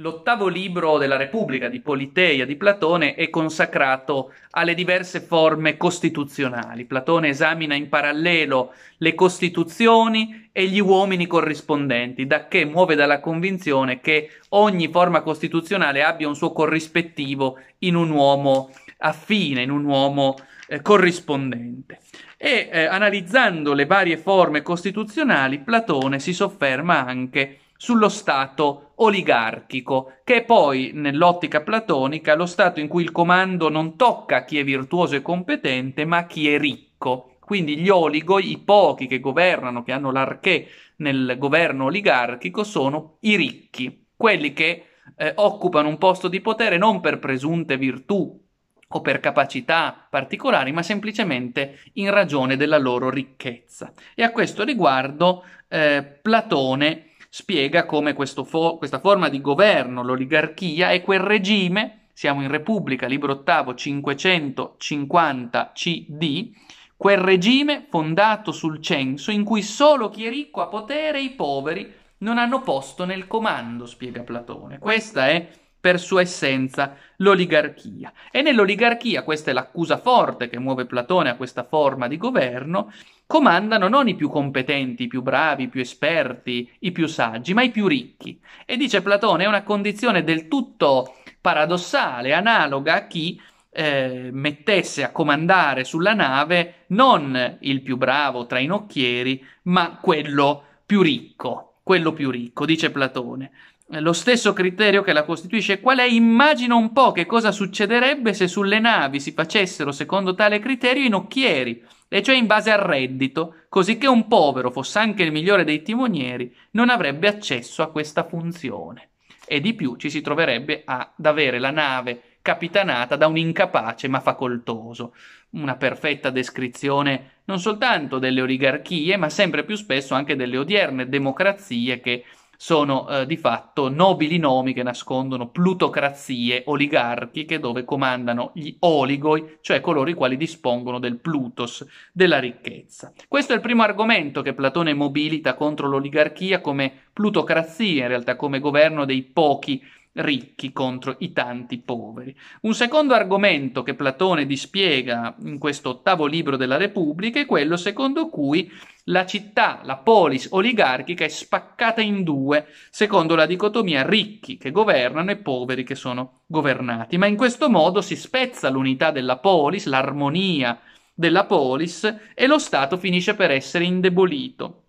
L'ottavo libro della Repubblica di Politeia di Platone è consacrato alle diverse forme costituzionali. Platone esamina in parallelo le costituzioni e gli uomini corrispondenti, dacché muove dalla convinzione che ogni forma costituzionale abbia un suo corrispettivo in un uomo affine, in un uomo eh, corrispondente. E eh, analizzando le varie forme costituzionali, Platone si sofferma anche sullo Stato oligarchico, che è poi, nell'ottica platonica, lo Stato in cui il comando non tocca chi è virtuoso e competente, ma chi è ricco. Quindi gli oligoi, i pochi che governano, che hanno l'archè nel governo oligarchico, sono i ricchi, quelli che eh, occupano un posto di potere non per presunte virtù o per capacità particolari, ma semplicemente in ragione della loro ricchezza. E a questo riguardo eh, Platone spiega come fo- questa forma di governo, l'oligarchia, è quel regime, siamo in Repubblica, libro ottavo 550 CD, quel regime fondato sul censo in cui solo chi è ricco ha potere e i poveri non hanno posto nel comando, spiega Platone. Questa è per sua essenza l'oligarchia. E nell'oligarchia, questa è l'accusa forte che muove Platone a questa forma di governo, comandano non i più competenti, i più bravi, i più esperti, i più saggi, ma i più ricchi. E dice Platone, è una condizione del tutto paradossale, analoga a chi eh, mettesse a comandare sulla nave non il più bravo tra i nocchieri, ma quello più ricco, quello più ricco, dice Platone. Eh, lo stesso criterio che la costituisce qual è? Immagina un po' che cosa succederebbe se sulle navi si facessero secondo tale criterio i nocchieri, e cioè in base al reddito, così che un povero, fosse anche il migliore dei timonieri, non avrebbe accesso a questa funzione. E di più ci si troverebbe ad avere la nave capitanata da un incapace ma facoltoso. Una perfetta descrizione non soltanto delle oligarchie, ma sempre più spesso anche delle odierne democrazie che sono eh, di fatto nobili nomi che nascondono plutocrazie oligarchiche dove comandano gli oligoi, cioè coloro i quali dispongono del plutos, della ricchezza. Questo è il primo argomento che Platone mobilita contro l'oligarchia come plutocrazia, in realtà come governo dei pochi ricchi contro i tanti poveri. Un secondo argomento che Platone dispiega in questo ottavo libro della Repubblica è quello secondo cui la città, la polis oligarchica è spaccata in due, secondo la dicotomia ricchi che governano e poveri che sono governati, ma in questo modo si spezza l'unità della polis, l'armonia della polis e lo Stato finisce per essere indebolito.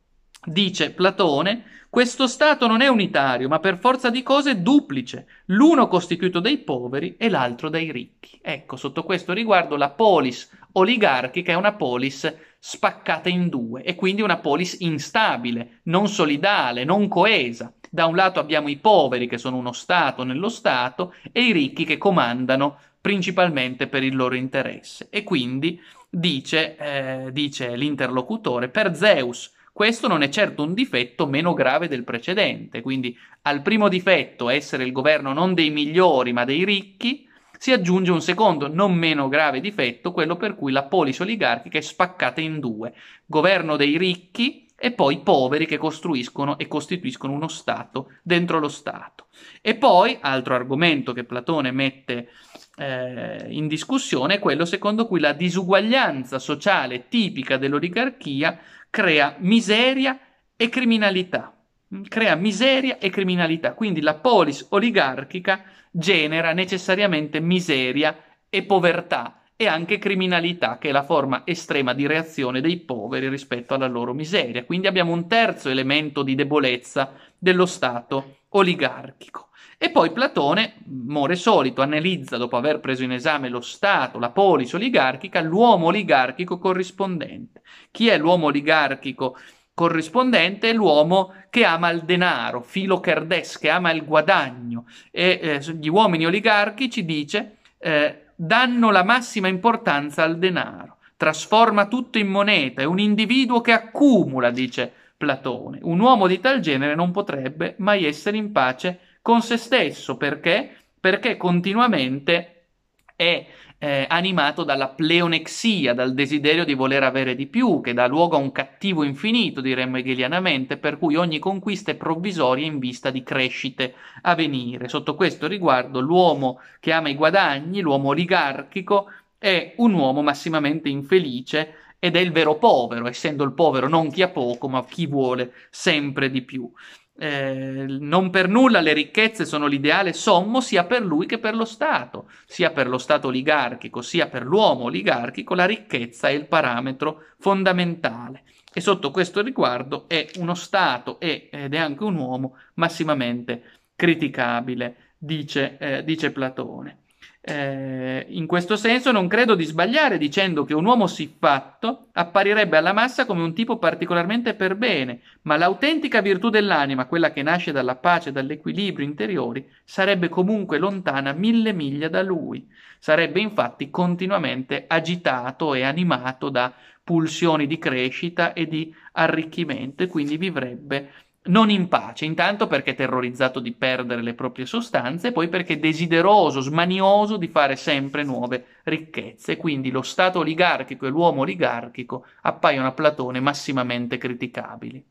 Dice Platone, questo Stato non è unitario, ma per forza di cose duplice, l'uno costituito dai poveri e l'altro dai ricchi. Ecco, sotto questo riguardo la polis oligarchica è una polis spaccata in due e quindi una polis instabile, non solidale, non coesa. Da un lato abbiamo i poveri che sono uno Stato nello Stato e i ricchi che comandano principalmente per il loro interesse. E quindi, dice, eh, dice l'interlocutore, per Zeus, questo non è certo un difetto meno grave del precedente, quindi al primo difetto, essere il governo non dei migliori ma dei ricchi, si aggiunge un secondo, non meno grave difetto, quello per cui la polis oligarchica è spaccata in due, governo dei ricchi e poi poveri che costruiscono e costituiscono uno Stato dentro lo Stato. E poi, altro argomento che Platone mette eh, in discussione è quello secondo cui la disuguaglianza sociale tipica dell'oligarchia crea miseria e criminalità. Mm, crea miseria e criminalità, quindi la polis oligarchica genera necessariamente miseria e povertà e anche criminalità, che è la forma estrema di reazione dei poveri rispetto alla loro miseria. Quindi abbiamo un terzo elemento di debolezza dello Stato oligarchico. E poi Platone, more solito, analizza, dopo aver preso in esame lo Stato, la polis oligarchica, l'uomo oligarchico corrispondente. Chi è l'uomo oligarchico corrispondente? È l'uomo che ama il denaro, filo Kerdes, che ama il guadagno. E eh, gli uomini oligarchici, dice, eh, danno la massima importanza al denaro trasforma tutto in moneta, è un individuo che accumula, dice Platone. Un uomo di tal genere non potrebbe mai essere in pace con se stesso perché? Perché continuamente è eh, animato dalla pleonexia, dal desiderio di voler avere di più, che dà luogo a un cattivo infinito, diremmo hegelianamente, per cui ogni conquista è provvisoria in vista di crescite a venire. Sotto questo riguardo, l'uomo che ama i guadagni, l'uomo oligarchico, è un uomo massimamente infelice ed è il vero povero, essendo il povero non chi ha poco, ma chi vuole sempre di più. Eh, non per nulla le ricchezze sono l'ideale sommo sia per lui che per lo Stato, sia per lo Stato oligarchico sia per l'uomo oligarchico, la ricchezza è il parametro fondamentale. E sotto questo riguardo è uno Stato e, ed è anche un uomo massimamente criticabile, dice, eh, dice Platone. Eh, in questo senso non credo di sbagliare dicendo che un uomo siffatto apparirebbe alla massa come un tipo particolarmente per bene, ma l'autentica virtù dell'anima, quella che nasce dalla pace e dall'equilibrio interiori, sarebbe comunque lontana mille miglia da lui. Sarebbe infatti continuamente agitato e animato da pulsioni di crescita e di arricchimento e quindi vivrebbe non in pace, intanto perché terrorizzato di perdere le proprie sostanze, poi perché desideroso, smanioso di fare sempre nuove ricchezze. Quindi lo Stato oligarchico e l'uomo oligarchico appaiono a Platone massimamente criticabili.